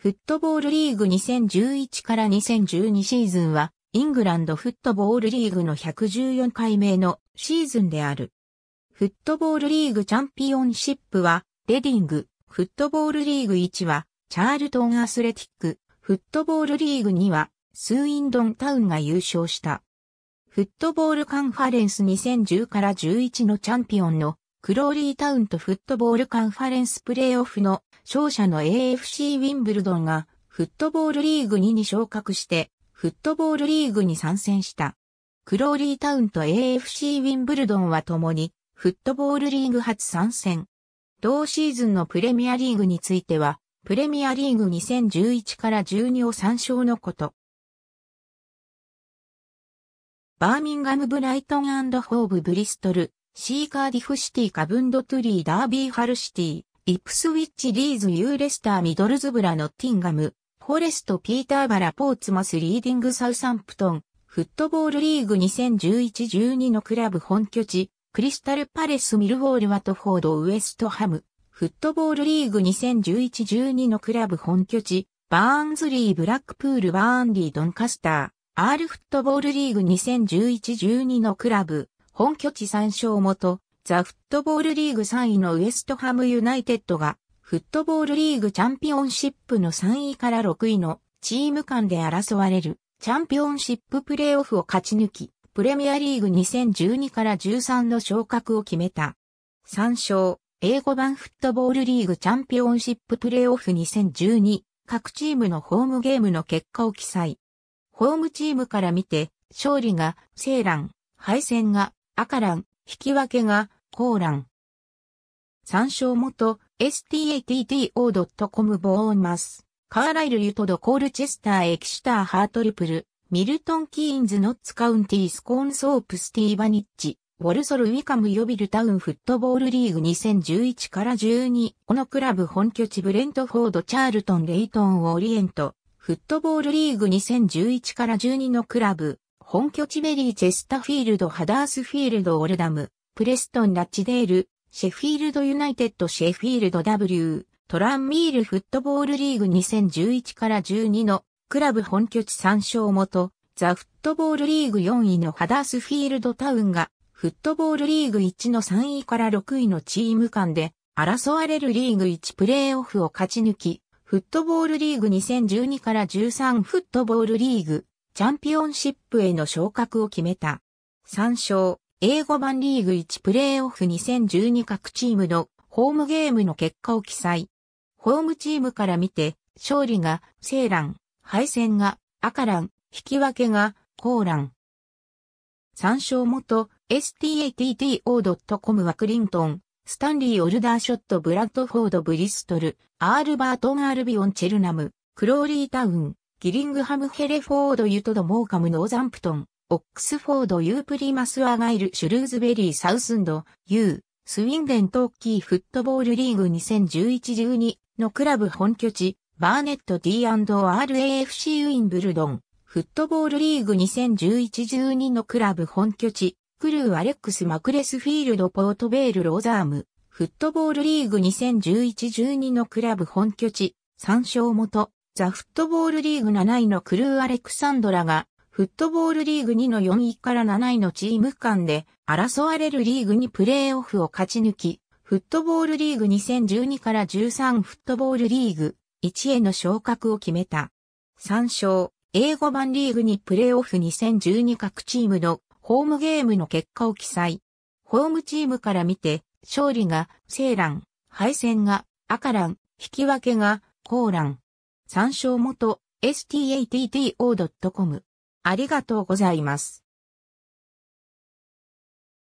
フットボールリーグ2011から2012シーズンは、イングランドフットボールリーグの114回目のシーズンである。フットボールリーグチャンピオンシップは、レディング、フットボールリーグ1は、チャールトンアスレティック、フットボールリーグ2は、スーインドンタウンが優勝した。フットボールカンファレンス2010から11のチャンピオンのクローリータウンとフットボールカンファレンスプレーオフの勝者の AFC ウィンブルドンがフットボールリーグ2に昇格して、フットボールリーグに参戦した。クローリータウンと AFC ウィンブルドンは共に、フットボールリーグ初参戦。同シーズンのプレミアリーグについては、プレミアリーグ2011から12を参照のこと。バーミンガム・ブライトンホーブ・ブリストル、シー・カーディフシティ・カブンド・トゥリー・ダービー・ハルシティ、イプスウィッチリーズユーレスターミドルズブラノッティンガム、フォレストピーターバラポーツマスリーディングサウサンプトン、フットボールリーグ2011-12のクラブ本拠地、クリスタルパレスミルウォールワトフォードウエストハム、フットボールリーグ2011-12のクラブ本拠地、バーンズリーブラックプールバーンリードンカスター、アールフットボールリーグ2011-12のクラブ、本拠地参照元、ザ・フットボールリーグ3位のウエストハムユナイテッドが、フットボールリーグチャンピオンシップの3位から6位のチーム間で争われるチャンピオンシッププレーオフを勝ち抜き、プレミアリーグ2012から13の昇格を決めた。参照、英語版フットボールリーグチャンピオンシッププレーオフ2012、各チームのホームゲームの結果を記載。ホームチームから見て、勝利が、セーラン、敗戦が、赤ラン、引き分けが、ーラン。参照元、statto.com ボーンマス。カーライル・ユトド・コール・チェスター・エキシター・ハートリプル、ミルトン・キーンズ・ノッツ・カウンティ・スコーン・ソープ・スティーバニッチ、ウォルソル・ウィカム・ヨビル・タウン・フットボールリーグ2011から12、このクラブ本拠地ブレント・フォード・チャールトン・レイトン・オリエント、フットボールリーグ2011から12のクラブ、本拠地ベリー・チェスタフィールド・ハダースフィールド・オルダム、プレストン・ラッチデール、シェフィールド・ユナイテッド・シェフィールド W、トランミールフットボールリーグ2011から12のクラブ本拠地参照元、ザ・フットボールリーグ4位のハダースフィールドタウンが、フットボールリーグ1の3位から6位のチーム間で、争われるリーグ1プレーオフを勝ち抜き、フットボールリーグ2012から13フットボールリーグ、チャンピオンシップへの昇格を決めた。参照、英語版リーグ1プレーオフ2012各チームのホームゲームの結果を記載。ホームチームから見て、勝利がセーラン、敗戦が赤ン、引き分けがコーラン。参照元、statto.com はクリントン、スタンリー・オルダーショット・ブラッドフォード・ブリストル、アールバートン・アルビオン・チェルナム、クローリータウン、ギリングハム・ヘレフォード・ユトド・モーカム・ノーザンプトン、オックスフォード・ユープリマス・アガイル・シュルーズベリー・サウスンド、ユー・スウィンデン・トッキー・フットボールリーグ2011-12のクラブ本拠地、バーネット D&RAFC ウィンブルドン、フットボールリーグ2011-12のクラブ本拠地、クルー・アレックス・マクレスフィールド・ポートベール・ローザーム、フットボールリーグ2011-12のクラブ本拠地、参照元、ザ・フットボールリーグ7位のクルー・アレクサンドラが、フットボールリーグ2の4位から7位のチーム間で争われるリーグにプレーオフを勝ち抜き、フットボールリーグ2012から13フットボールリーグ1への昇格を決めた。参照、英語版リーグにプレーオフ2012各チームのホームゲームの結果を記載。ホームチームから見て、勝利がセーラン、敗戦が赤ン、引き分けがコーラン。参照元 statt.o.com ありがとうございます。